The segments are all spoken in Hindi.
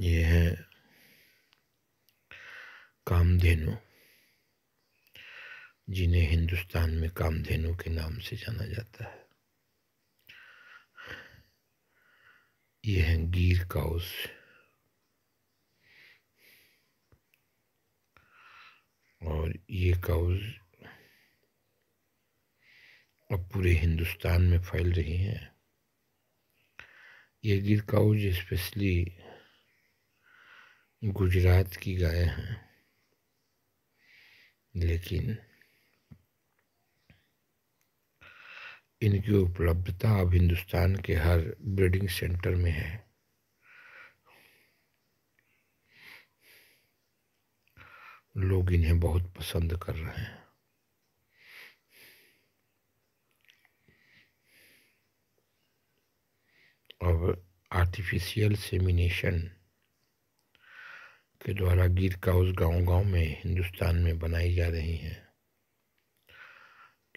ये है कामधेनु जिन्हें हिंदुस्तान में कामधेनु के नाम से जाना जाता है ये है गिर काउस और ये काउज अब पूरे हिंदुस्तान में फैल रही हैं ये गिर काउज स्पेशली गुजरात की गाय हैं लेकिन इनकी उपलब्धता अब हिंदुस्तान के हर ब्रीडिंग सेंटर में है लोग इन्हें बहुत पसंद कर रहे हैं अब आर्टिफिशियल सेमिनेशन के द्वारा गीत काउस गांव गांव में हिंदुस्तान में बनाई जा रही हैं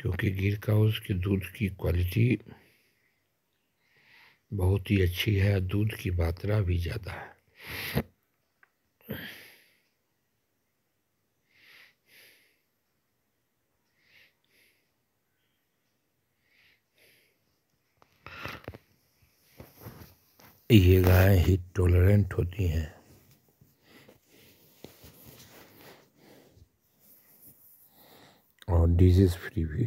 क्योंकि गीर काउस के दूध की क्वालिटी बहुत ही अच्छी है दूध की मात्रा भी ज़्यादा है ये गायें हीट टॉलरेंट होती हैं और डिजीज़ फ्री भी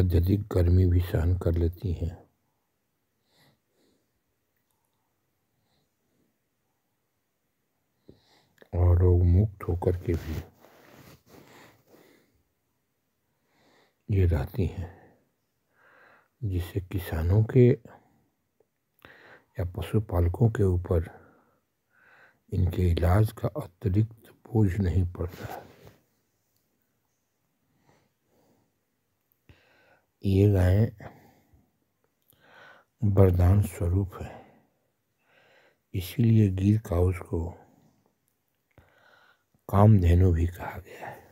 अत्यधिक गर्मी भी सहन कर लेती हैं और रोग मुक्त होकर के भी ये रहती हैं जिससे किसानों के या पशुपालकों के ऊपर इनके इलाज का अतिरिक्त बोझ नहीं पड़ता ये गायें वरदान स्वरूप है इसीलिए गिर काउस को कामधेनु भी कहा गया है